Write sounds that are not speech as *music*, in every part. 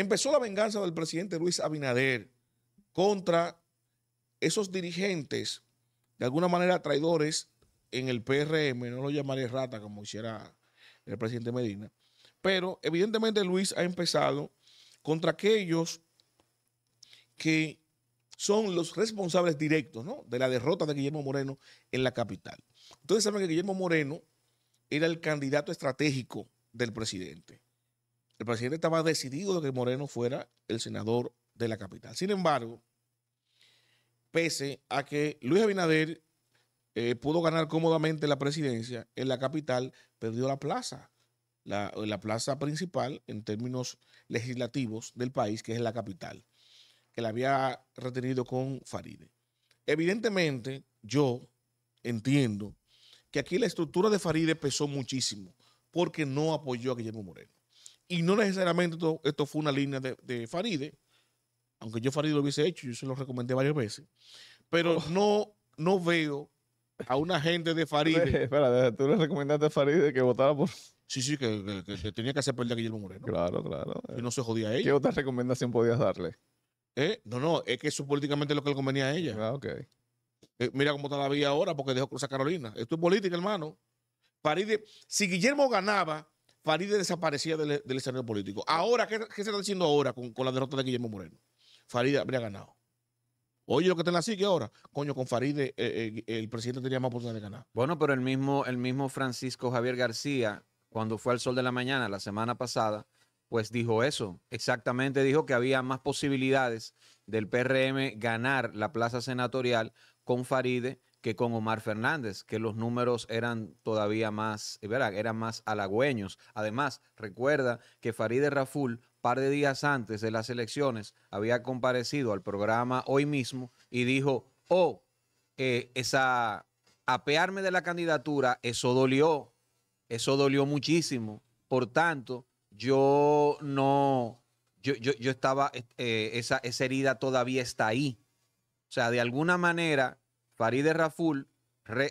Empezó la venganza del presidente Luis Abinader contra esos dirigentes, de alguna manera traidores en el PRM, no lo llamaré rata como hiciera el presidente Medina, pero evidentemente Luis ha empezado contra aquellos que son los responsables directos de la derrota de Guillermo Moreno en la capital. Entonces saben que Guillermo Moreno era el candidato estratégico del presidente. El presidente estaba decidido de que Moreno fuera el senador de la capital. Sin embargo, pese a que Luis Abinader eh, pudo ganar cómodamente la presidencia, en la capital perdió la plaza, la, la plaza principal en términos legislativos del país, que es la capital, que la había retenido con Faride. Evidentemente, yo entiendo que aquí la estructura de Faride pesó muchísimo porque no apoyó a Guillermo Moreno. Y no necesariamente esto, fue una línea de, de, Faride, aunque yo Faride lo hubiese hecho, yo se lo recomendé varias veces, pero oh. no, no veo a una gente de Faride. Espera, tú le recomendaste a Faride que votaba por... Sí, sí, que, que, tenía que hacer perder a Guillermo Moreno. Claro, claro. Y no se jodía a ella. ¿Qué otra recomendación podías darle? Eh, no, no, es que eso políticamente es lo que le convenía a ella. Ah, ok. Eh, mira cómo está la ahora porque dejó cruzar Carolina. Esto es política, hermano. Faride, si Guillermo ganaba, Faride desaparecía del, escenario político. Ahora, ¿qué, se está diciendo ahora con, la derrota de Guillermo Moreno? Faride habría ganado. Oye, lo que está en la sigue ahora, coño, con Faride eh, eh, el presidente tenía más oportunidad de ganar. Bueno, pero el mismo, el mismo Francisco Javier García, cuando fue al Sol de la Mañana la semana pasada, pues dijo eso. Exactamente dijo que había más posibilidades del PRM ganar la plaza senatorial con Faride que con Omar Fernández, que los números eran todavía más, eh, ¿verdad? eran más halagüeños. Además, recuerda que Farideh Raful, par de días antes de las elecciones, había comparecido al programa hoy mismo y dijo, oh, eh, esa apearme de la candidatura, eso dolió, eso dolió muchísimo. Por tanto, yo no, yo, yo, yo estaba, eh, esa, esa herida todavía está ahí. O sea, de alguna manera Farideh Raful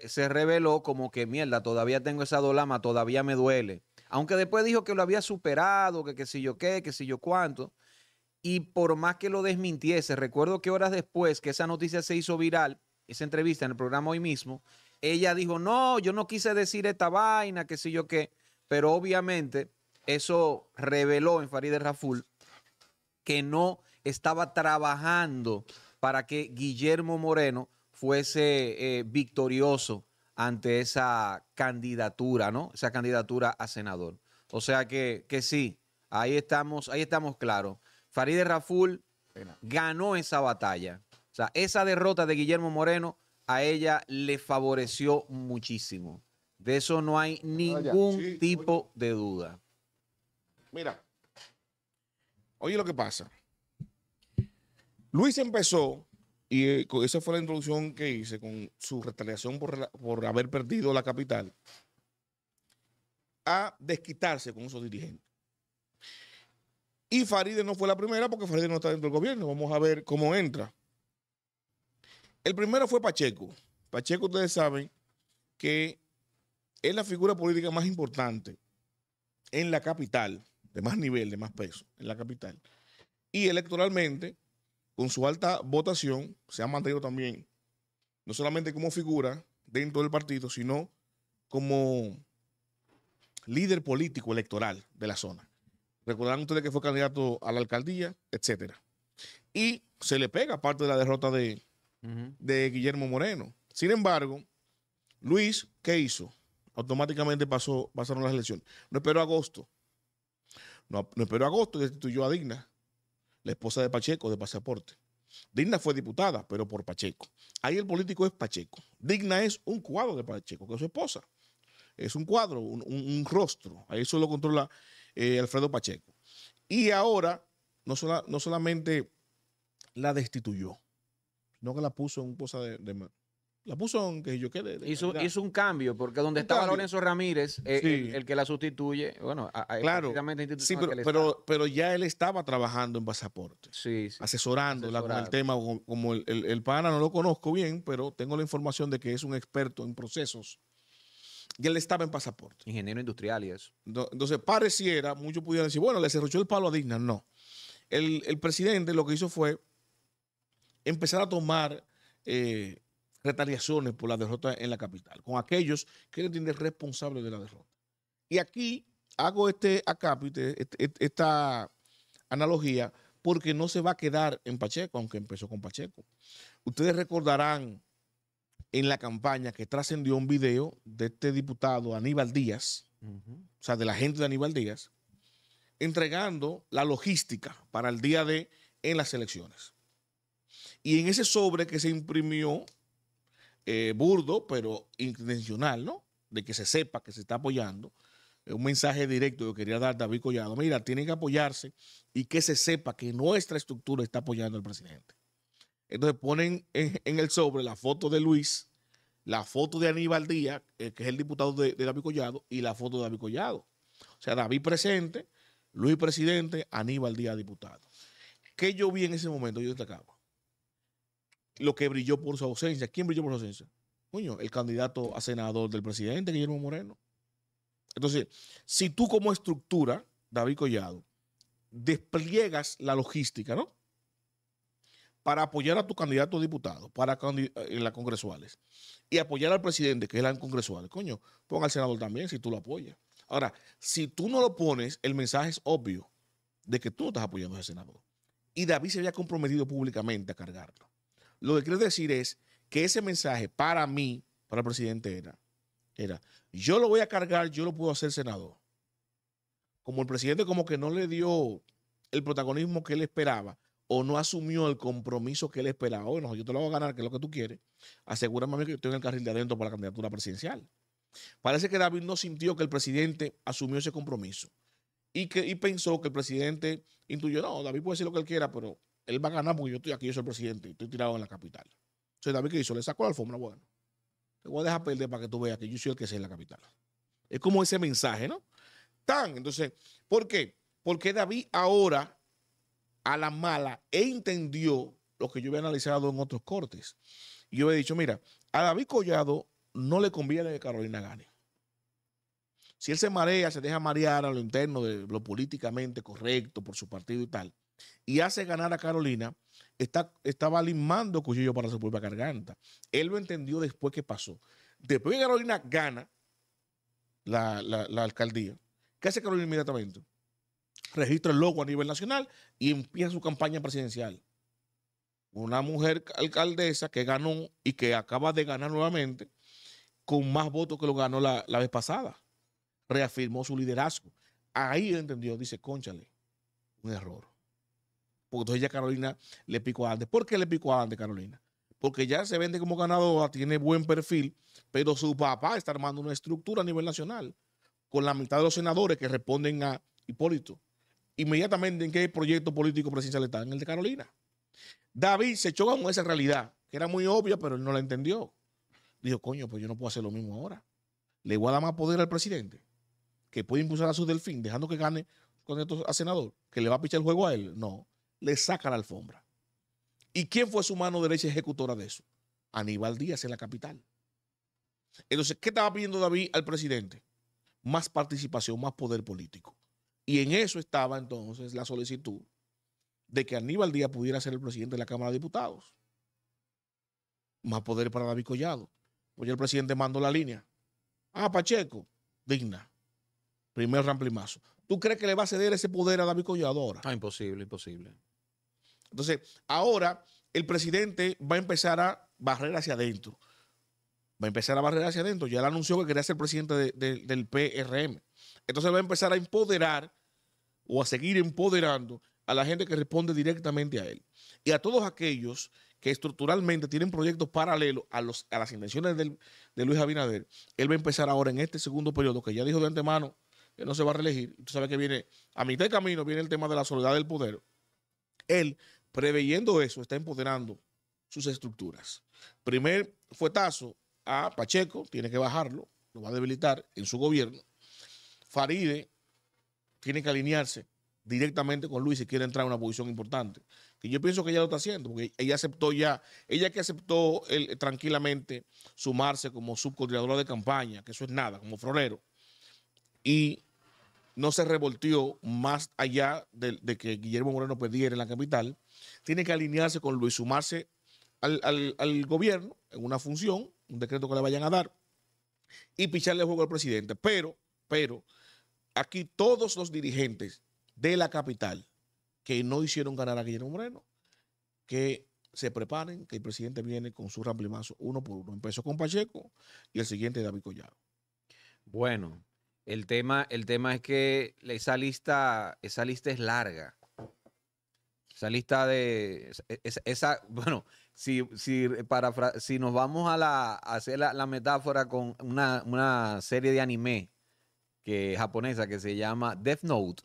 se reveló como que mierda, todavía tengo esa dolama, todavía me duele. Aunque después dijo que lo había superado, que qué sé yo qué, que sé yo cuánto. Y por más que lo desmintiese, recuerdo que horas después que esa noticia se hizo viral, esa entrevista en el programa hoy mismo, ella dijo, no, yo no quise decir esta vaina, qué sé yo qué. Pero obviamente eso reveló en Farideh Raful que no estaba trabajando para que Guillermo Moreno fuese eh, victorioso ante esa candidatura, ¿no? Esa candidatura a senador. O sea que, sí, ahí estamos, ahí estamos claros. Farideh Raful ganó esa batalla. O sea, esa derrota de Guillermo Moreno a ella le favoreció muchísimo. De eso no hay ningún tipo de duda. Mira, oye lo que pasa. Luis empezó y eh, esa fue la introducción que hice con su retaliación por, haber perdido la capital a desquitarse con esos dirigentes. Y Faride no fue la primera porque Faride no está dentro del gobierno. Vamos a ver cómo entra. El primero fue Pacheco. Pacheco, ustedes saben que es la figura política más importante en la capital, de más nivel, de más peso, en la capital. Y electoralmente con su alta votación, se ha mantenido también, no solamente como figura dentro del partido, sino como líder político electoral de la zona. Recordarán ustedes que fue candidato a la alcaldía, etcétera. Y se le pega parte de la derrota de, Guillermo Moreno. Sin embargo, Luis, ¿qué hizo? Automáticamente pasó, pasaron las elecciones. No esperó agosto. No, no esperó agosto y destituyó a Digna la esposa de Pacheco de pasaporte. Digna fue diputada, pero por Pacheco. Ahí el político es Pacheco. Digna es un cuadro de Pacheco, que es su esposa. Es un cuadro, un, rostro. Ahí eso lo controla eh, Alfredo Pacheco. Y ahora no, no solamente la destituyó, no que la puso en un de, de la puso que yo quede. Hizo, un cambio, porque donde estaba Lorenzo Ramírez, eh, el, que la sustituye, bueno, Sí, pero, pero, ya él estaba trabajando en pasaporte. Sí, sí. Asesorándola con el tema. Como el, el, pana no lo conozco bien, pero tengo la información de que es un experto en procesos. Y él estaba en pasaporte. Ingeniero industrial y eso. Entonces, pareciera, muchos pudieran decir, bueno, le cerró el palo a Digna. No. El, presidente lo que hizo fue empezar a tomar. Eh, retaliaciones por la derrota en la capital, con aquellos que no tienen responsable de la derrota. Y aquí hago este acápite, este, este, esta analogía, porque no se va a quedar en Pacheco, aunque empezó con Pacheco. Ustedes recordarán en la campaña que trascendió un video de este diputado Aníbal Díaz, o sea, de la gente de Aníbal Díaz, entregando la logística para el día de en las elecciones. Y en ese sobre que se imprimió eh, burdo, pero intencional, ¿no? De que se sepa que se está apoyando. Eh, un mensaje directo que quería dar David Collado. Mira, tienen que apoyarse y que se sepa que nuestra estructura está apoyando al presidente. Entonces ponen en, el sobre la foto de Luis, la foto de Aníbal Díaz, eh, que es el diputado de, de David Collado, y la foto de David Collado. O sea, David presente, Luis presidente, Aníbal Díaz diputado. ¿Qué yo vi en ese momento? Yo destacaba lo que brilló por su ausencia. ¿Quién brilló por su ausencia? Coño, el candidato a senador del presidente, Guillermo Moreno. Entonces, si tú como estructura, David Collado, despliegas la logística, ¿no? Para apoyar a tu candidato a diputado, para eh, en las congresuales, y apoyar al presidente, que es la congresuales, coño, pon al senador también si tú lo apoyas. Ahora, si tú no lo pones, el mensaje es obvio de que tú no estás apoyando al senador. Y David se había comprometido públicamente a cargarlo lo que quiere decir es que ese mensaje para mí, para el presidente, era, era, yo lo voy a cargar, yo lo puedo hacer senador. Como el presidente como que no le dio el protagonismo que él esperaba o no asumió el compromiso que él esperaba, bueno, yo te lo voy a ganar, que es lo que tú quieres, asegúrame a mí que estoy en el carril de adentro para la candidatura presidencial. Parece que David no sintió que el presidente asumió ese compromiso y, que, y pensó que el presidente intuyó, no, David puede decir lo que él quiera, pero él va a ganar porque yo estoy aquí, yo soy el presidente estoy tirado en la capital. Entonces, David, ¿qué hizo? Le sacó la alfombra, bueno. Te voy a dejar perder para que tú veas que yo soy el que sé en la capital. Es como ese mensaje, ¿no? Tan. Entonces, ¿por qué? Porque David ahora, a la mala, entendió lo que yo había analizado en otros cortes. Y yo había dicho, mira, a David Collado no le conviene que Carolina gane. Si él se marea, se deja marear a lo interno de lo políticamente correcto por su partido y tal, y hace ganar a Carolina, está, estaba limando cuchillo para su propia garganta. Él lo entendió después que pasó. Después que Carolina gana la, alcaldía, ¿qué hace Carolina inmediatamente? Registra el logo a nivel nacional y empieza su campaña presidencial. Una mujer alcaldesa que ganó y que acaba de ganar nuevamente con más votos que lo ganó la, la vez pasada. Reafirmó su liderazgo. Ahí entendió, dice, conchale, un error porque entonces ya Carolina le picó adelante. ¿Por qué le picó adelante Carolina? Porque ya se vende como ganadora, tiene buen perfil, pero su papá está armando una estructura a nivel nacional con la mitad de los senadores que responden a Hipólito. Inmediatamente, ¿en qué proyecto político presidencial está? En el de Carolina. David se echó con esa realidad, que era muy obvia, pero él no la entendió. Dijo, coño, pues yo no puedo hacer lo mismo ahora. Le voy a dar más poder al presidente, que puede impulsar a su delfín, dejando que gane con esto a senador, que le va a pichar el juego a él. No le saca la alfombra. ¿Y quién fue su mano derecha ejecutora de eso? Aníbal Díaz en la capital. Entonces, ¿qué estaba pidiendo David al presidente? Más participación, más poder político. Y en eso estaba entonces la solicitud de que Aníbal Díaz pudiera ser el presidente de la Cámara de Diputados. Más poder para David Collado. Pues el presidente mandó la línea. Ah, Pacheco, digna. Primer ramplimazo. ¿Tú crees que le va a ceder ese poder a David Collado ahora? Ah, imposible, imposible. Entonces, ahora el presidente va a empezar a barrer hacia adentro. Va a empezar a barrer hacia adentro. Ya le anunció que quería ser presidente del PRM. Entonces va a empezar a empoderar o a seguir empoderando a la gente que responde directamente a él. Y a todos aquellos que estructuralmente tienen proyectos paralelos a, los, a las intenciones de Luis Abinader, él va a empezar ahora en este segundo periodo, que ya dijo de antemano que no se va a reelegir. Tú sabes que viene, a mitad de camino viene el tema de la soledad del poder. Él preveyendo eso, está empoderando sus estructuras. Primer fuetazo a Pacheco, tiene que bajarlo, lo va a debilitar en su gobierno. Faride tiene que alinearse directamente con Luis si quiere entrar en una posición importante. Que yo pienso que ella lo está haciendo, porque ella aceptó ya, ella que aceptó tranquilamente sumarse como subcoordinadora de campaña, que eso es nada, como fronero, y no se revoltió más allá de, que Guillermo Moreno perdiera en la capital, tiene que alinearse con Luis, sumarse al, gobierno en una función, un decreto que le vayan a dar, y picharle el juego al presidente. Pero, pero, aquí todos los dirigentes de la capital que no hicieron ganar a Guillermo Moreno, que se preparen, que el presidente viene con su ramplimazo uno por uno. Empezó con Pacheco y el siguiente David Collado. Bueno, el tema, el tema es que esa lista, esa lista es larga. Esa lista de. E, esa, *laughs* bueno, si, para, si nos vamos a, hacer la, metáfora con una, serie de anime que, japonesa que se llama Death Note,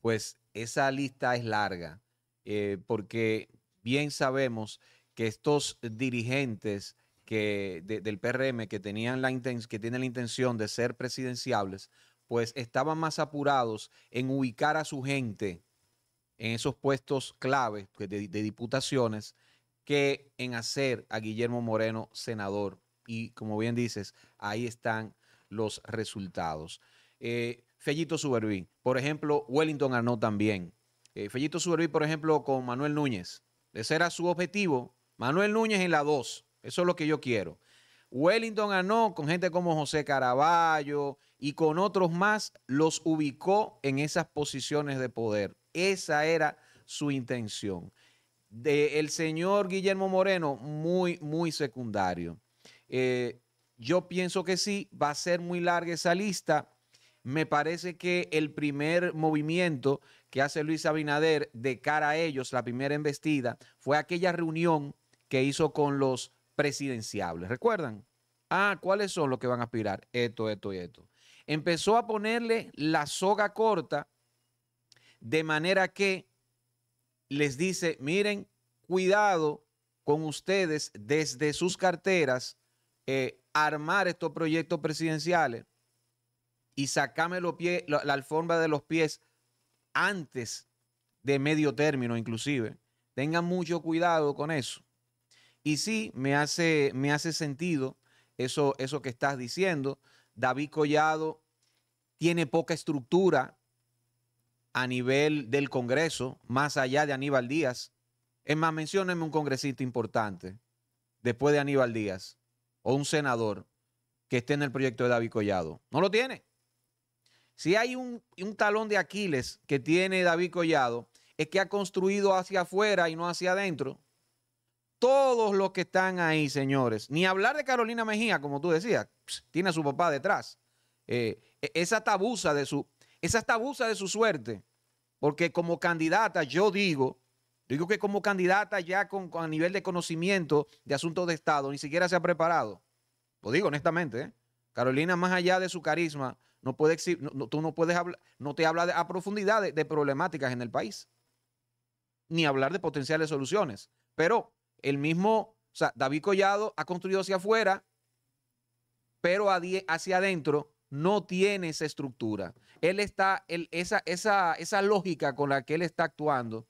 pues esa lista es larga, eh, porque bien sabemos que estos dirigentes del PRM que tenían la que tienen la intención de ser presidenciables, pues estaban más apurados en ubicar a su gente en esos puestos clave pues, de, diputaciones que en hacer a Guillermo Moreno senador. Y como bien dices, ahí están los resultados. Eh, Fellito Suberví, por ejemplo, Wellington ganó también. Eh, Fellito Suberví, por ejemplo, con Manuel Núñez. Ese era su objetivo. Manuel Núñez en la 2. Eso es lo que yo quiero. Wellington ganó con gente como José Caraballo y con otros más, los ubicó en esas posiciones de poder. Esa era su intención. De el señor Guillermo Moreno, muy, muy secundario. Eh, yo pienso que sí, va a ser muy larga esa lista. Me parece que el primer movimiento que hace Luis Abinader de cara a ellos, la primera embestida, fue aquella reunión que hizo con los presidenciables. ¿Recuerdan? Ah, ¿cuáles son los que van a aspirar? Esto, esto y esto. Empezó a ponerle la soga corta de manera que les dice, miren, cuidado con ustedes desde sus carteras eh, armar estos proyectos presidenciales y sacarme los pies, la alfombra de los pies antes de medio término inclusive. Tengan mucho cuidado con eso. Y sí, me hace, me hace sentido eso, eso que estás diciendo. David Collado tiene poca estructura a nivel del Congreso, más allá de Aníbal Díaz. Es más, mencióneme un congresista importante después de Aníbal Díaz o un senador que esté en el proyecto de David Collado. No lo tiene. Si hay un, un talón de Aquiles que tiene David Collado, es que ha construido hacia afuera y no hacia adentro todos los que están ahí, señores. Ni hablar de Carolina Mejía, como tú decías, tiene a su papá detrás. Eh, e, esa tabusa de su, esa tabusa de su suerte, porque como candidata, yo digo, digo que como candidata ya con, a nivel de conocimiento de asuntos de Estado, ni siquiera se ha preparado. Lo digo honestamente, ¿eh? Carolina, más allá de su carisma, no puede tú no puedes hablar, no te habla a profundidad de problemáticas en el país, ni hablar de potenciales soluciones. Pero el mismo, o sea, David Collado ha construido hacia afuera, pero hacia adentro no tiene esa estructura. Él está, esa, esa lógica con la que él está actuando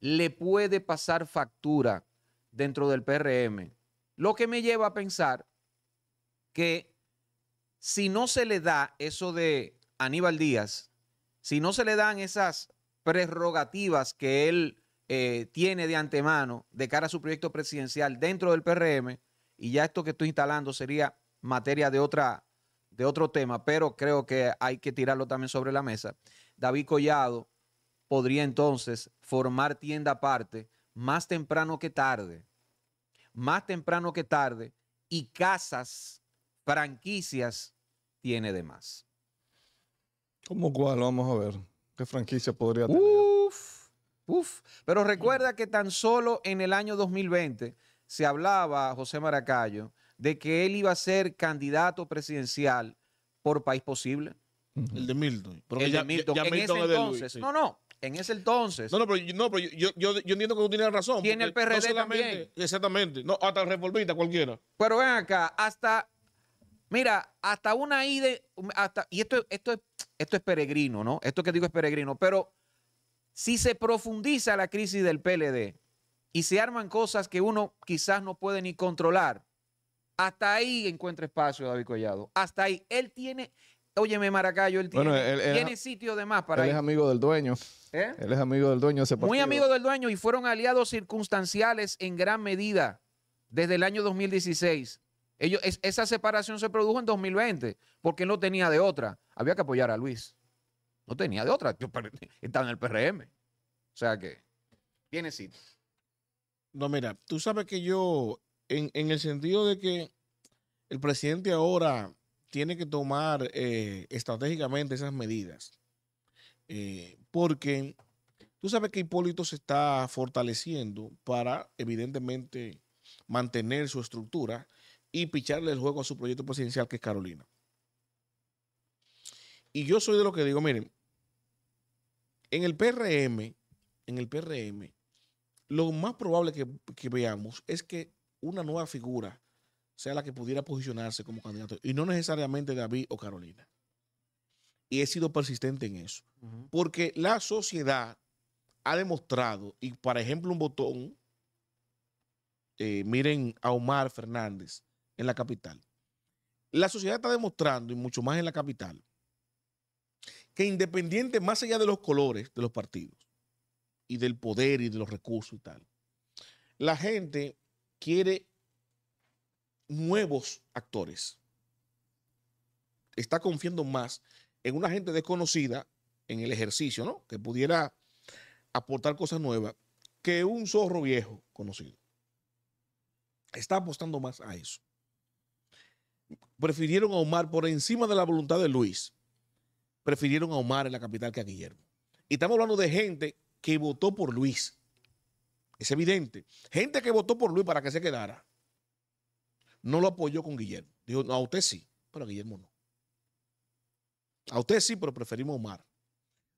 le puede pasar factura dentro del PRM. Lo que me lleva a pensar que si no se le da eso de Aníbal Díaz, si no se le dan esas prerrogativas que él eh, tiene de antemano de cara a su proyecto presidencial dentro del PRM, y ya esto que estoy instalando sería materia de, otra, de otro tema, pero creo que hay que tirarlo también sobre la mesa. David Collado podría entonces formar tienda aparte más temprano que tarde, más temprano que tarde, y casas, franquicias tiene de más. ¿Cómo cual, Vamos a ver. ¿Qué franquicia podría tener? Uh, Uf. Pero recuerda que tan solo en el año 2020 se hablaba, José Maracayo, de que él iba a ser candidato presidencial por país posible. El de Milton. el de Milton. Ya, en ese entonces, no, no, en ese entonces. No, no, pero, yo, entiendo que tú tienes razón. Tiene el PRD también. Exactamente. No, hasta el reformista cualquiera. Pero ven acá, hasta, mira, hasta una ID. hasta, y esto, esto, esto es peregrino, ¿no? Esto que digo es peregrino, pero si se profundiza la crisis del PLD y se arman cosas que uno quizás no puede ni controlar, hasta ahí encuentra espacio David Collado. Hasta ahí. Él tiene, óyeme Maracayo, él tiene, sitio de más para él. es amigo del dueño. ¿Eh? Él es amigo del dueño Muy amigo del dueño y fueron aliados circunstanciales en gran medida desde el año 2016. Ellos, esa separación se produjo en 2020 porque no tenía de otra. Había que apoyar a Luis. No tenía de otra. estaba en el PRM. O sea que tiene sitio. No, mira, tú sabes que yo, en, el sentido de que el presidente ahora tiene que tomar eh, estratégicamente esas medidas. Eh, porque tú sabes que Hipólito se está fortaleciendo para, evidentemente, mantener su estructura y picharle el juego a su proyecto presidencial, que es Carolina. Y yo soy de lo que digo, miren, en el PRM, en el PRM, lo más probable que, veamos es que una nueva figura sea la que pudiera posicionarse como candidato y no necesariamente David o Carolina. Y he sido persistente en eso. Porque la sociedad ha demostrado, y por ejemplo un botón, eh, miren a Omar Fernández en la capital. La sociedad está demostrando, y mucho más en la capital, que independiente, más allá de los colores de los partidos y del poder y de los recursos y tal, la gente quiere nuevos actores. Está confiando más en una gente desconocida en el ejercicio, ¿no? Que pudiera aportar cosas nuevas que un zorro viejo conocido. Está apostando más a eso. Prefirieron a Omar por encima de la voluntad de Luis prefirieron a Omar en la capital que a Guillermo. Y estamos hablando de gente que votó por Luis. Es evidente. Gente que votó por Luis para que se quedara. No lo apoyó con Guillermo. Dijo, no, a usted sí, pero a Guillermo no. A usted sí, pero preferimos a Omar.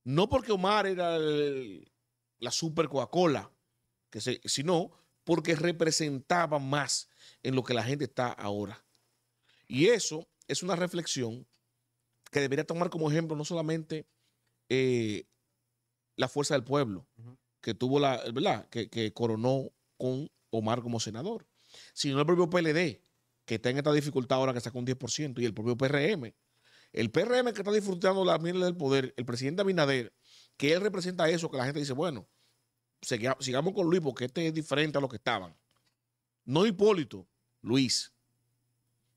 No porque Omar era la super Coca-Cola, sino porque representaba más en lo que la gente está ahora. Y eso es una reflexión que debería tomar como ejemplo no solamente eh, la fuerza del pueblo, que tuvo la, ¿verdad? Que, coronó con Omar como senador, sino el propio PLD, que está en esta dificultad ahora que está con 10%, y el propio PRM. El PRM que está disfrutando la miel del poder, el presidente Abinader, que él representa eso, que la gente dice, bueno, sigamos con Luis porque este es diferente a lo que estaban. No Hipólito, Luis,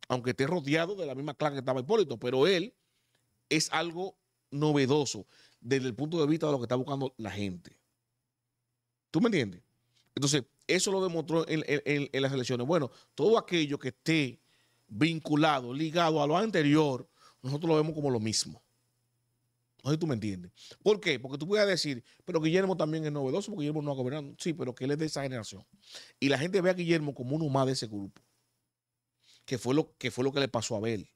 aunque esté rodeado de la misma clase que estaba Hipólito, pero él es algo novedoso desde el punto de vista de lo que está buscando la gente. ¿Tú me entiendes? Entonces, eso lo demostró en, las elecciones. Bueno, todo aquello que esté vinculado, ligado a lo anterior, nosotros lo vemos como lo mismo. No sé tú me entiendes. ¿Por qué? Porque tú puedes decir, pero Guillermo también es novedoso porque Guillermo no ha gobernado. Sí, pero que él es de esa generación. Y la gente ve a Guillermo como uno más de ese grupo. Que fue lo que, fue lo que le pasó a Bel.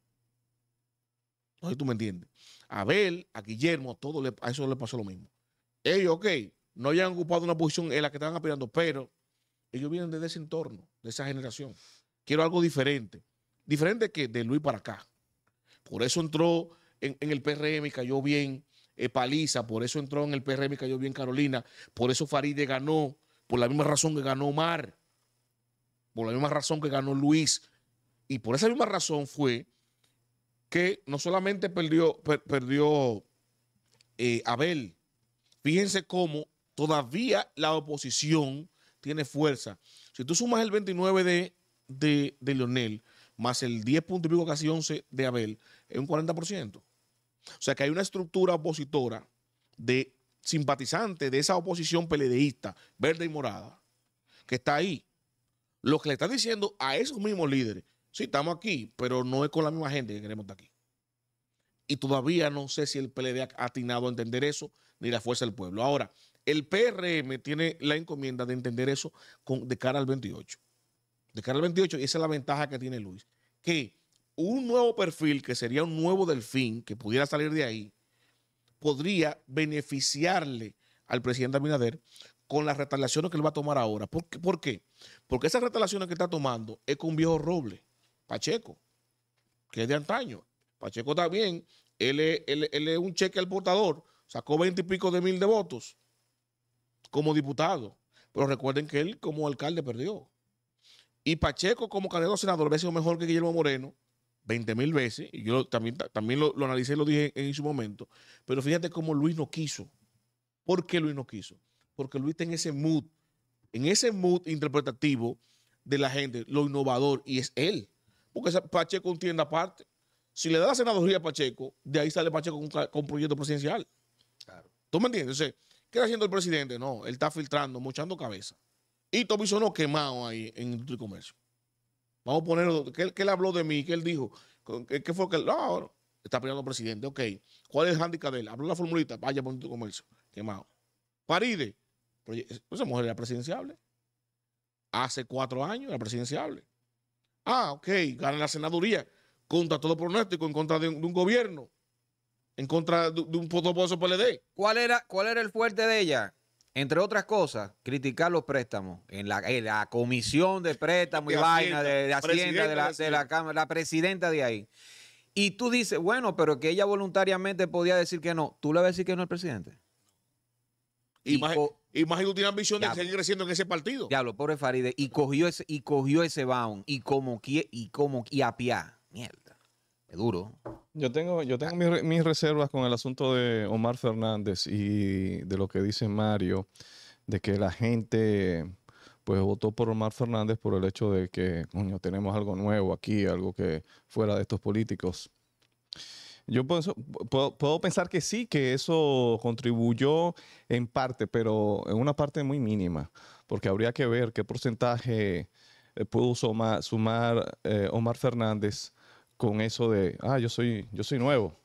No tú me entiendes. A Abel, a Guillermo, a, a eso le pasó lo mismo. Ellos, ok, no hayan ocupado una posición en la que estaban aspirando, pero ellos vienen de ese entorno, de esa generación. Quiero algo diferente. Diferente que de Luis para acá. Por eso entró en, el PRM y cayó bien eh, Paliza. Por eso entró en el PRM y cayó bien Carolina. Por eso Faride ganó. Por la misma razón que ganó Omar. Por la misma razón que ganó Luis. Y por esa misma razón fue que no solamente perdió, perdió eh, Abel, fíjense cómo todavía la oposición tiene fuerza. Si tú sumas el 29 de, de, Leonel, más el 10 casi 11 de Abel, es un 40%. O sea que hay una estructura opositora de simpatizantes de esa oposición peledeísta, verde y morada, que está ahí. Lo que le está diciendo a esos mismos líderes, Sí, estamos aquí, pero no es con la misma gente que queremos estar aquí. Y todavía no sé si el PLD ha atinado a entender eso, ni la fuerza del pueblo. Ahora, el PRM tiene la encomienda de entender eso de cara al 28. De cara al 28, y esa es la ventaja que tiene Luis. Que un nuevo perfil, que sería un nuevo delfín, que pudiera salir de ahí, podría beneficiarle al presidente Abinader con las retaliaciones que él va a tomar ahora. ¿Por qué? ¿Por qué? Porque esas retaliaciones que está tomando es con viejo roble. Pacheco, que es de antaño. Pacheco también, él es, él, un cheque al portador sacó veinte y pico de mil de votos como diputado. Pero recuerden que él como alcalde perdió. Y Pacheco como candidato a senador ha sido mejor que Guillermo Moreno veinte mil veces. Y yo también, también lo, lo, analicé y lo dije en su momento. Pero fíjate cómo Luis no quiso. ¿Por qué Luis no quiso? Porque Luis está en ese mood, en ese mood interpretativo de la gente, lo innovador, y es él porque Pacheco entiende aparte. Si le da la senaduría a Pacheco, de ahí sale Pacheco con, proyecto presidencial. ¿Tú me entiendes? ¿Qué está haciendo el presidente? No, él está filtrando, mochando cabeza. Y Tobiso no quemado ahí en Industria y Comercio. Vamos a ponerlo. ¿Qué él, habló de mí, ¿Qué él dijo. ¿Qué fue que él? No, está peleando el presidente. Ok. ¿Cuál es el hándicap de él? Habló la formulita. Vaya por Industria Comercio. Quemado. Paride. Pues, esa mujer era presidenciable. Hace cuatro años era presidenciable. Ah, ok, gana la senaduría contra todo pronóstico, en contra de un, gobierno, en contra de, un poderoso PLD. ¿Cuál era, ¿Cuál era el fuerte de ella? Entre otras cosas, criticar los préstamos en la, comisión de préstamos y vaina de, Hacienda, de la, Cámara, la presidenta de ahí. Y tú dices, bueno, pero que ella voluntariamente podía decir que no. ¿Tú le vas a decir que no al presidente? Y, y más tú tienes ambición de seguir creciendo en ese partido. Ya, Diablo, pobre Faride. Y cogió ese, y cogió ese bound. Y como y como y a pie. Mierda. Es duro. Yo tengo, yo tengo mis, reservas con el asunto de Omar Fernández y de lo que dice Mario, de que la gente pues votó por Omar Fernández por el hecho de que, coño, tenemos algo nuevo aquí, algo que fuera de estos políticos. Yo puedo, puedo, pensar que sí, que eso contribuyó en parte, pero en una parte muy mínima, porque habría que ver qué porcentaje eh, pudo sumar, eh, Omar Fernández con eso de, ah, yo soy, yo soy nuevo.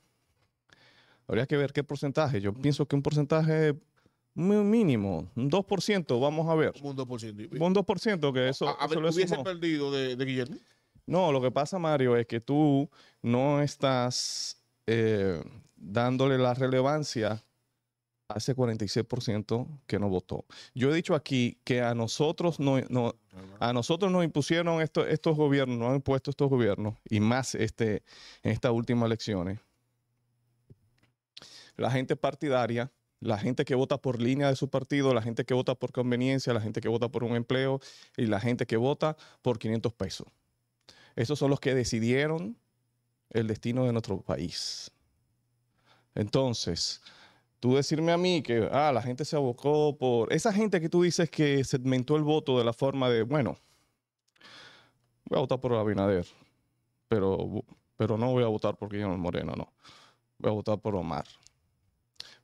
Habría que ver qué porcentaje. Yo pienso que un porcentaje muy mínimo, un 2%, vamos a ver. Un 2%. Un 2% que eso... ¿Hubiese perdido de Guillermo? No, lo que pasa, Mario, es que tú no estás eh, dándole la relevancia a ese 46% que no votó. Yo he dicho aquí que a nosotros, no, a nosotros nos impusieron estos gobiernos, nos han impuesto estos gobiernos, y más este, en estas últimas elecciones, la gente partidaria, la gente que vota por línea de su partido, la gente que vota por conveniencia, la gente que vota por un empleo y la gente que vota por 500 pesos. Esos son los que decidieron el destino de nuestro país. Entonces, tú decirme a mí que ah, la gente se abocó por esa gente que tú dices que segmentó el voto de la forma de, bueno, voy a votar por Abinader, pero, pero no voy a votar por Guillermo Moreno, no. Voy a votar por Omar.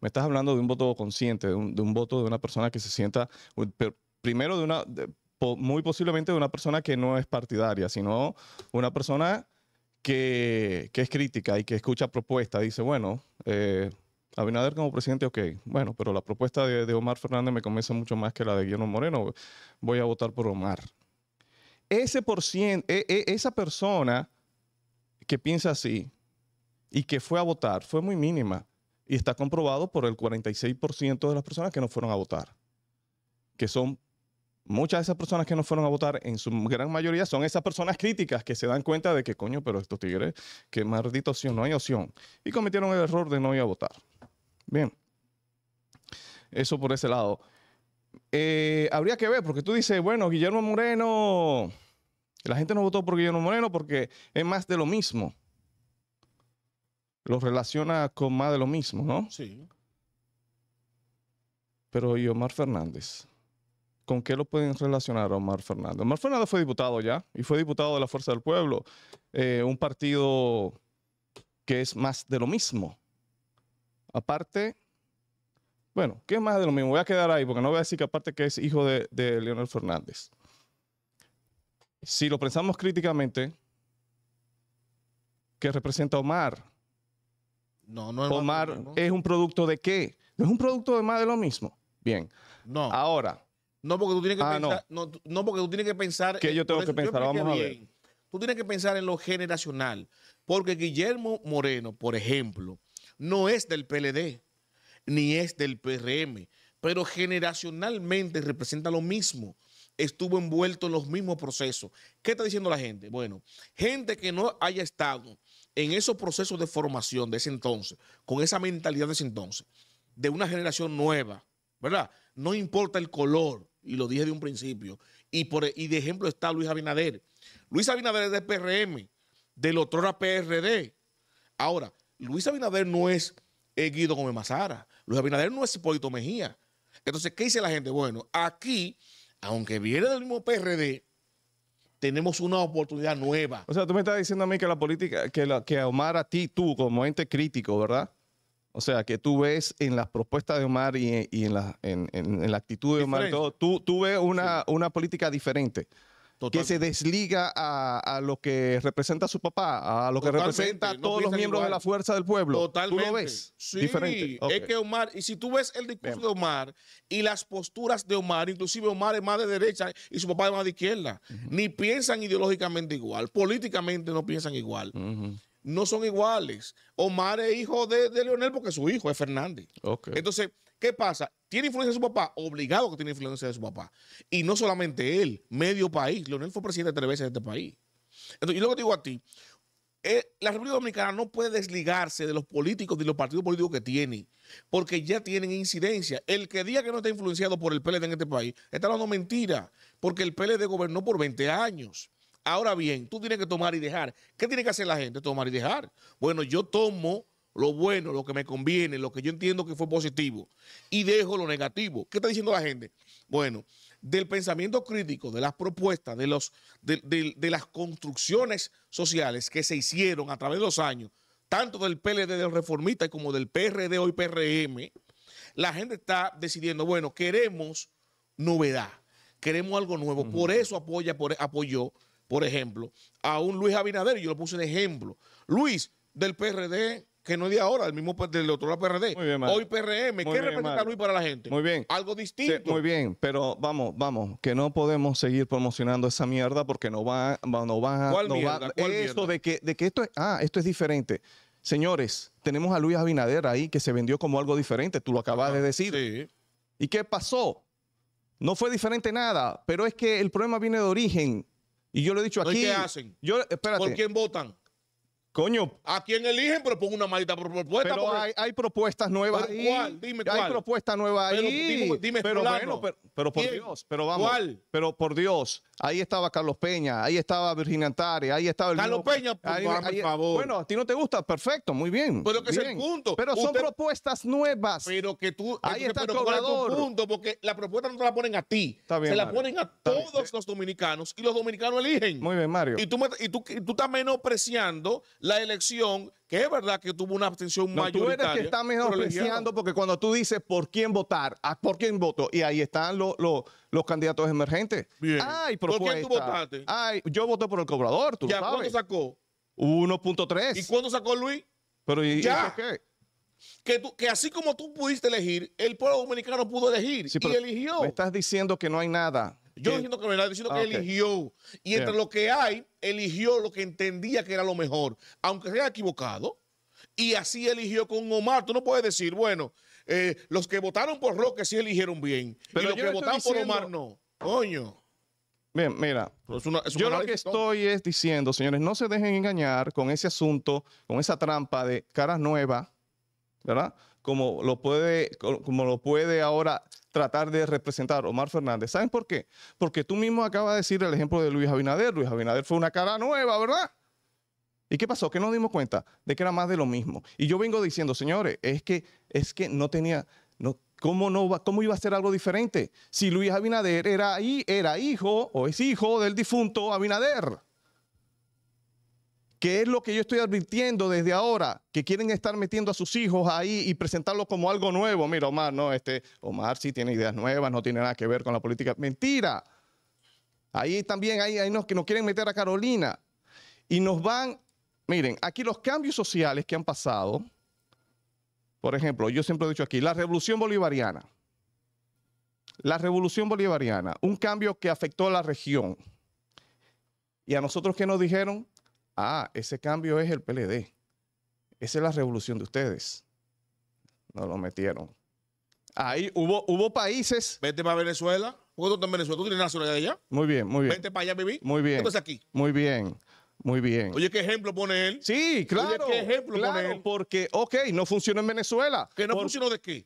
Me estás hablando de un voto consciente, de un, voto de una persona que se sienta, primero de una, muy posiblemente de una persona que no es partidaria, sino una persona que, es crítica y que escucha propuestas, dice, bueno, eh, Abinader como presidente, ok, bueno, pero la propuesta de, Omar Fernández me convence mucho más que la de Guillermo Moreno, voy a votar por Omar. Ese por cien, e, e, esa persona que piensa así y que fue a votar fue muy mínima y está comprobado por el 46% de las personas que no fueron a votar, que son muchas de esas personas que no fueron a votar, en su gran mayoría, son esas personas críticas que se dan cuenta de que, coño, pero estos tigres, qué maldita opción, no hay opción. Y cometieron el error de no ir a votar. Bien. Eso por ese lado. Eh, habría que ver, porque tú dices, bueno, Guillermo Moreno, la gente no votó por Guillermo Moreno porque es más de lo mismo. Lo relaciona con más de lo mismo, ¿no? Sí. Pero y Omar Fernández. ¿Con qué lo pueden relacionar a Omar Fernández? Omar Fernández fue diputado ya y fue diputado de la Fuerza del Pueblo, eh, un partido que es más de lo mismo. Aparte, bueno, ¿qué es más de lo mismo? Voy a quedar ahí porque no voy a decir que aparte que es hijo de, de Leonel Fernández. Si lo pensamos críticamente, ¿qué representa Omar? No, no Omar es un producto de qué? es un producto de más de lo mismo? Bien. No. Ahora, Ah, no porque tú tienes que pensar. No. que yo tengo que pensar, vamos a ver. Tú tienes que pensar en lo generacional. Porque Guillermo Moreno, por ejemplo, no es del PLD, ni es del PRM, pero generacionalmente representa lo mismo. Estuvo envuelto en los mismos procesos. ¿Qué está diciendo la gente? Bueno, gente que no haya estado en esos procesos de formación de ese entonces, con esa mentalidad de ese entonces, de una generación nueva, ¿verdad? No importa el color, y lo dije de un principio. Y, por, e, y de ejemplo está Luis Abinader. Luis Abinader es del PRM, del otro era PRD. Ahora, Luis Abinader no es eh, Guido Gómez Mazara. Luis Abinader no es Hipólito Mejía. Entonces, ¿qué dice la gente? Bueno, aquí, aunque viene del mismo PRD, tenemos una oportunidad nueva. O sea, tú me estás diciendo a mí que la política, que, la, que Omar a ti, tú como ente crítico, ¿verdad? O sea, que tú ves en las propuestas de Omar y, en, la, en, la actitud de Omar, tú, ves una, política diferente. que se desliga a, lo que representa su papá, a lo que representa a todos los miembros de la fuerza del pueblo. Totalmente. Tú lo ves diferente. Es que Omar, y si tú ves el discurso de Omar y las posturas de Omar, inclusive Omar es más de derecha y su papá es más de izquierda, ni piensan ideológicamente igual, políticamente no piensan igual no son iguales. Omar es hijo de, Leonel porque su hijo es Fernández. Entonces, ¿qué pasa? ¿Tiene influencia de su papá? Obligado que tiene influencia de su papá. Y no solamente él, medio país. Leonel fue presidente tres veces de este país. Entonces, lo que te digo a ti, eh, la República Dominicana no puede desligarse de los políticos, de los partidos políticos que tiene, porque ya tienen incidencia. El que diga que no está influenciado por el PLD en este país, está hablando mentira, porque el PLD gobernó por 20 años. Ahora bien, tú tienes que tomar y dejar. ¿Qué tiene que hacer la gente? Tomar y dejar. Bueno, yo tomo lo bueno, lo que me conviene, lo que yo entiendo que fue positivo y dejo lo negativo. ¿Qué está diciendo la gente? Bueno, del pensamiento crítico, de las propuestas, de, los, de, las construcciones sociales que se hicieron a través de los años, tanto del PLD de Reformista como del PRD hoy PRM, la gente está decidiendo, bueno, queremos novedad, queremos algo nuevo. Por eso apoya, apoyó por ejemplo, a un Luis Abinader, yo lo puse de ejemplo. Luis, del PRD, que no es de ahora, el mismo del otro lado PRD. Hoy PRM, ¿qué representa Luis para la gente? Muy bien. Algo distinto. muy bien, pero vamos, vamos, que no podemos seguir promocionando esa mierda porque no va, no va, ¿Cuál no mierda? va. ¿Cuál esto de que, de que esto es, ah, esto es diferente. Señores, tenemos a Luis Abinader ahí que se vendió como algo diferente, tú lo acabas de decir. Sí. ¿Y qué pasó? No fue diferente nada, pero es que el problema viene de origen. Y yo lo he dicho aquí. ¿Qué hacen? Yo, espérate. ¿Por quién votan? Coño. ¿A quién eligen? Pero pon una maldita propuesta. hay, propuestas nuevas ahí. ¿Cuál? Dime cuál. Hay propuestas nuevas ahí. Pero, dime, dime pero bueno, pero, por Dios. Pero vamos. ¿Cuál? Pero por Dios. Ahí estaba Carlos Peña, ahí estaba Virginia Antares, ahí estaba el Carlos Peña, por pues, favor. Bueno, a ti no te gusta, perfecto, muy bien. Pero que es el punto. Pero son propuestas nuevas. Pero que tú. Ahí está pero el cobrador. punto? Porque la propuesta no te la ponen a ti. Está bien, se la ponen a todos los dominicanos y los dominicanos eligen. Muy bien, Mario. Y tú, y tú, y tú estás menospreciando la elección, que es verdad que tuvo una abstención mayor. Tú eres que está menospreciando porque cuando tú dices por quién votar, ah, por quién voto, y ahí están los, candidatos emergentes. Bien. ¿Por quién tú votaste? Ay, yo voté por el cobrador, tú ya, sabes. ¿Cuánto sacó? 1.3. ¿Y cuándo sacó Luis? Pero ¿y, ya. qué? Que, así como tú pudiste elegir, el pueblo dominicano pudo elegir y eligió. Me estás diciendo que no hay nada. Yo eh, no que no que ah, eligió. Y entre lo que hay, eligió lo que entendía que era lo mejor, aunque sea equivocado. Y así eligió con Omar. Tú no puedes decir, bueno, eh, los que votaron por Roque sí eligieron bien. Pero los que votaron por Omar no. Coño. Bien, mira, yo lo que estoy es diciendo, señores, no se dejen engañar con ese asunto, con esa trampa de caras nueva, ¿verdad? Como lo puede, como lo puede ahora tratar de representar a Omar Fernández. ¿Saben por qué? Porque tú mismo acabas de decir el ejemplo de Luis Abinader. Luis Abinader fue una cara nueva, ¿verdad? ¿Y qué pasó? Que nos dimos cuenta de que era más de lo mismo. Y yo vengo diciendo, señores, es que, es que no tenía, no, ¿cómo, no ¿cómo iba a ser algo diferente? Si Luis Abinader era, era hijo o es hijo del difunto Abinader que es lo que yo estoy advirtiendo desde ahora, que quieren estar metiendo a sus hijos ahí y presentarlo como algo nuevo. Mira, Omar, no, este, Omar sí tiene ideas nuevas, no tiene nada que ver con la política. Mentira. Ahí también hay, hay unos que nos quieren meter a Carolina y nos van, miren, aquí los cambios sociales que han pasado, por ejemplo, yo siempre he dicho aquí, la revolución bolivariana, la revolución bolivariana, un cambio que afectó a la región. ¿Y a nosotros que nos dijeron? ah, ese cambio es el PLD. Esa es la revolución de ustedes. No lo metieron. Ahí hubo, países. Vete para Venezuela. ¿Por tú estás en Venezuela? ¿Tú tienes nacionalidad allá? Muy bien, muy bien. Vete para allá vivir. Muy bien. Entonces aquí. Muy bien. Muy bien. Oye, ¿qué ejemplo pone él? Sí, claro. ¿qué ejemplo pone él? Porque, ok, no funcionó en Venezuela. ¿Que no funcionó de qué?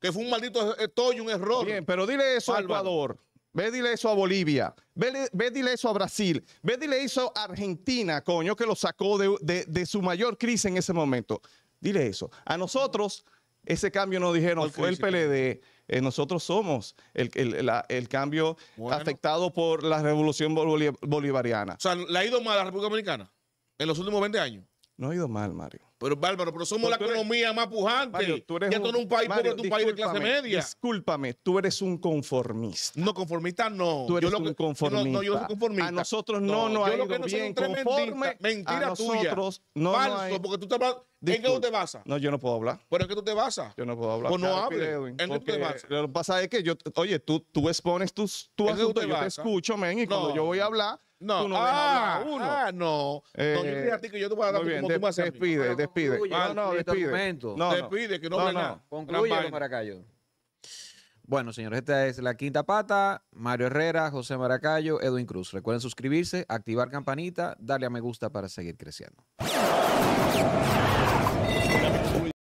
Que fue un maldito estoy, eh, eh, un error. Bien, pero dile eso Salvador. Ve dile eso a Bolivia. Ve, dile eso a Brasil. Ve dile eso a Argentina, coño, que lo sacó de, su mayor crisis en ese momento. Dile eso. A nosotros, ese cambio nos dijeron, fue el PLD. Eh, nosotros somos el, cambio afectado por la revolución bolivariana. O sea, ¿le ha ido mal a la República Dominicana en los últimos 20 años? No ha ido mal, Mario. Pero bárbaro, pero somos la economía más pujante. Mario, tú eres ya un país pobre, un país de clase media. Discúlpame, tú eres un conformista. No, conformista no. Tú eres un conformista. No, yo soy conformista. A nosotros no, no nos ha no bien. mentira a nosotros tuya. No, Falso, porque tú te vas... ¿En qué tú te basas? No, yo no puedo hablar. ¿Pero en qué tú te basas? Yo no puedo hablar. Pues no hablo. ¿En qué tú te basas? Lo que pasa es que yo, oye, tú, tú expones tus, tu asunto, yo te escucho, men, y cuando yo voy a hablar no, no ah, ah, no. Eh, no, a ti que yo te voy dar tú Despide, despide. No, no, este despide. No, despide, que no, no, no. Concluye, Maracayo. Bueno, señores, esta es La Quinta Pata, Mario Herrera, José Maracayo, Edwin Cruz. Recuerden suscribirse, activar campanita, darle a me gusta para seguir creciendo.